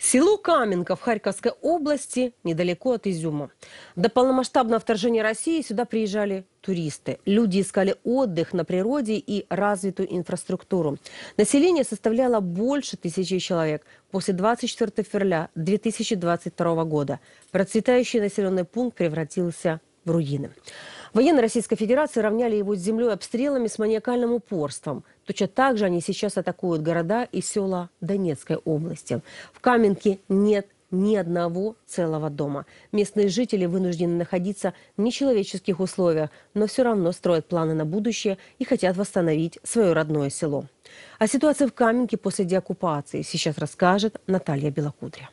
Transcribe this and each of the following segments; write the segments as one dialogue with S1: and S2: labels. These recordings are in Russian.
S1: Село Каменка в Харьковской области, недалеко от Изюма. До полномасштабного вторжения России сюда приезжали туристы. Люди искали отдых на природе и развитую инфраструктуру. Население составляло больше тысячи человек. После 24 февраля 2022 года процветающий населенный пункт превратился в руины. Военные Российской Федерации равняли его с землей обстрелами с маниакальным упорством. Точно так же они сейчас атакуют города и села Донецкой области. В Каменке нет ни одного целого дома. Местные жители вынуждены находиться в нечеловеческих условиях, но все равно строят планы на будущее и хотят восстановить свое родное село. О ситуации в Каменке после деоккупации сейчас расскажет Наталья Белокудря.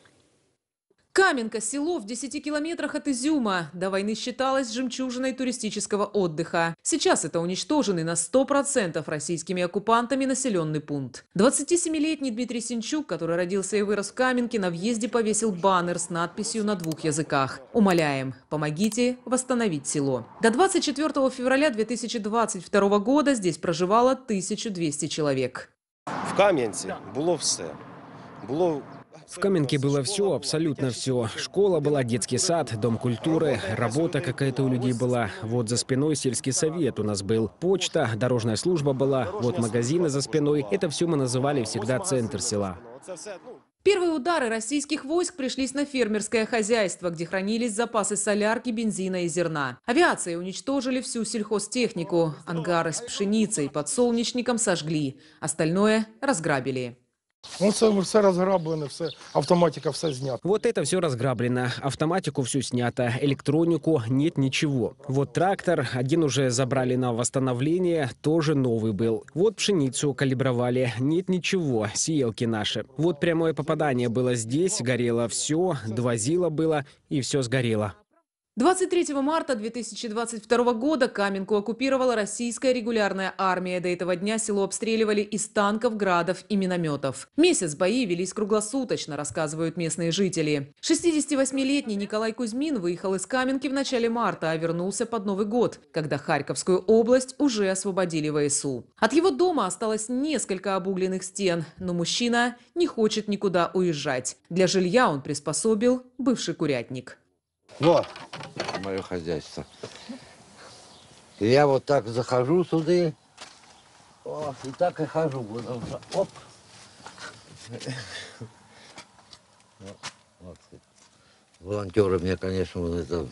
S1: Каменка – село в 10 километрах от Изюма. До войны считалось жемчужиной туристического отдыха. Сейчас это уничтоженный на 100% российскими оккупантами населенный пункт. 27-летний Дмитрий Синчук, который родился и вырос в Каменке, на въезде повесил баннер с надписью на двух языках. «Умоляем, помогите восстановить село». До 24 февраля 2022 года здесь проживало 1200 человек. В Кам'янці было все. было в Каменке было все, абсолютно все. Школа была, детский сад, дом культуры, работа какая-то у людей была. Вот за спиной сельский совет у нас был. Почта, дорожная служба была, вот магазины за спиной. Это все мы называли всегда центр села. Первые удары российских войск пришлись на фермерское хозяйство, где хранились запасы солярки, бензина и зерна. Авиации уничтожили всю сельхозтехнику. Ангары с пшеницей, подсолнечником сожгли. Остальное разграбили.
S2: Ну, це все розграблене, все
S1: автоматика, все знята. Вот это все разграблено. Автоматику всю снято, электронику нет ничего. Вот трактор, один уже забрали на восстановление, тоже новый был. Вот пшеницу калибровали, нет ничего, сеялки наши. Вот прямое попадание было здесь, горело все, два зила было и все сгорело. 23 марта 2022 года Каменку оккупировала российская регулярная армия. До этого дня село обстреливали из танков, градов и минометов. Месяц бои велись круглосуточно, рассказывают местные жители. 68-летний Николай Кузьмин выехал из Каменки в начале марта, а вернулся под Новый год, когда Харьковскую область уже освободили ВСУ. А От его дома осталось несколько обугленных стен, но мужчина не хочет никуда уезжать. Для жилья он приспособил бывший курятник.
S2: Вот. Мое хозяйство. И я вот так захожу сюда. О, и так и хожу. Потому оп. Ну, вот. Волонтеры мне, конечно, вот это,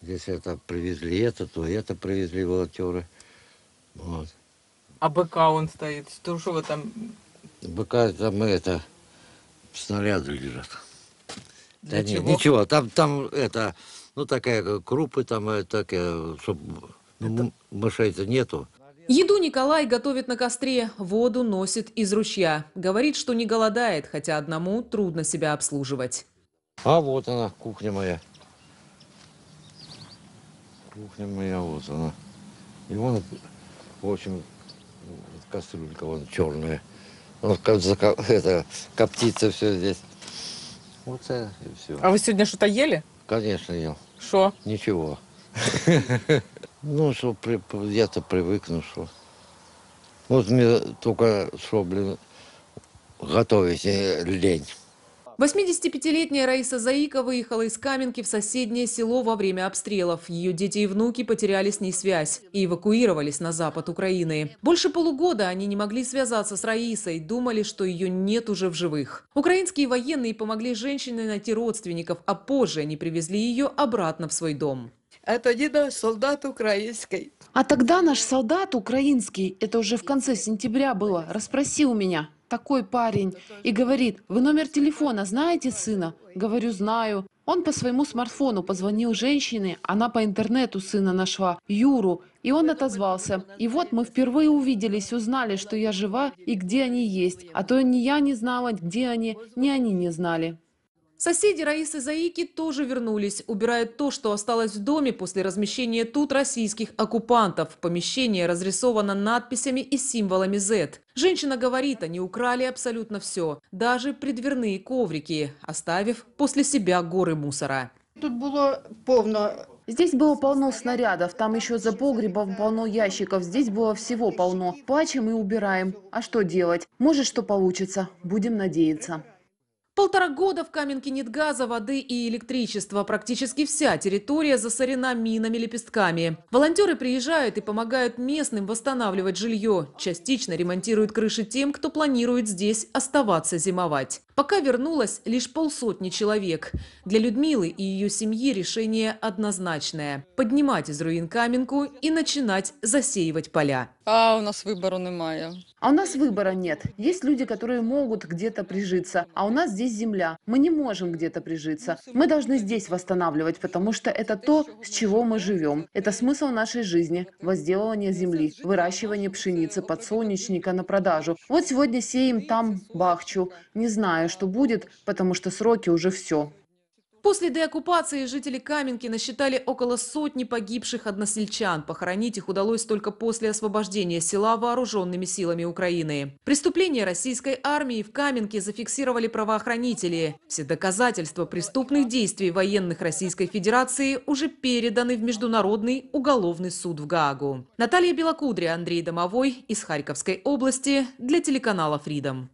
S2: здесь это привезли, это, то это привезли волонтеры. Вот. А
S1: быка он стоит. Что, что вы там?
S2: Быка там это, снаряды лежат. Для да чего? нет, ничего, там, там это, ну такая э, крупы, там э, такая, чтобы ну, мышей-то нету.
S1: Еду Николай готовит на костре, воду носит из ручья. Говорит, что не голодает, хотя одному трудно себя обслуживать.
S2: А вот она, кухня моя. Кухня моя, вот она. И вон, в общем, кастрюлька вон черная. Он это, коптится все здесь. Оце і все.
S1: А ви сьогодні щось їли?
S2: Звісно, їв. Що? Нічого. ну, что я то привыкну что. Вот мне только, что, блин, готовить э, лень.
S1: 85-летняя Раиса Заика выехала из Каменки в соседнее село во время обстрелов. Ее дети и внуки потеряли с ней связь и эвакуировались на запад Украины. Больше полугода они не могли связаться с Раисой, думали, что ее нет уже в живых. Украинские военные помогли женщине найти родственников, а позже они привезли ее обратно в свой дом. Это не наш солдат украинский.
S3: А тогда наш солдат украинский, это уже в конце сентября было, расспросил меня такой парень и говорит, вы номер телефона знаете сына? Говорю, знаю. Он по своему смартфону позвонил женщине, она по интернету сына нашла, Юру, и он отозвался. И вот мы впервые увиделись, узнали, что я жива и где они есть, а то ни я не знала, где они, ни они не знали.
S1: Соседи Раисы Заики тоже вернулись, убирают то, что осталось в доме после размещения тут российских оккупантов. Помещение разрисовано надписями и символами Z. Женщина говорит, они украли абсолютно все, даже придверные коврики, оставив после себя горы мусора.
S3: Тут было полно Здесь было полно снарядов, там еще за погребом полно ящиков, здесь было всего полно. Плачем и убираем. А что делать? Может, что получится. Будем надеяться.
S1: Полтора года в Каменке нет газа, воды и электричества. Практически вся территория засорена минами, лепестками. Волонтеры приезжают и помогают местным восстанавливать жилье. Частично ремонтируют крыши тем, кто планирует здесь оставаться зимовать. Пока вернулось лишь полсотни человек. Для Людмилы и ее семьи решение однозначное – поднимать из руин Каменку и начинать засеивать поля. А у нас выбора
S3: немає. А у нас выбора нет. Есть люди, которые могут где-то прижиться, а у нас здесь здесь земля, мы не можем где-то прижиться. Ну, мы должны здесь восстанавливать, потому что это то, с чего мы живем. Это смысл нашей жизни – возделывание земли, выращивание пшеницы, подсолнечника на продажу. Вот сегодня сеем там бахчу. Не знаю, что будет, потому что сроки уже все.
S1: После деоккупации жители Каменки насчитали около сотни погибших односельчан. Похоронить их удалось только после освобождения села вооруженными силами Украины. Преступления российской армии в Каменке зафиксировали правоохранители. Все доказательства преступных действий военных Российской Федерации уже переданы в Международный уголовный суд в Гаагу. Наталья Белокудрия, Андрей Домовой из Харьковской области для телеканала Freedom.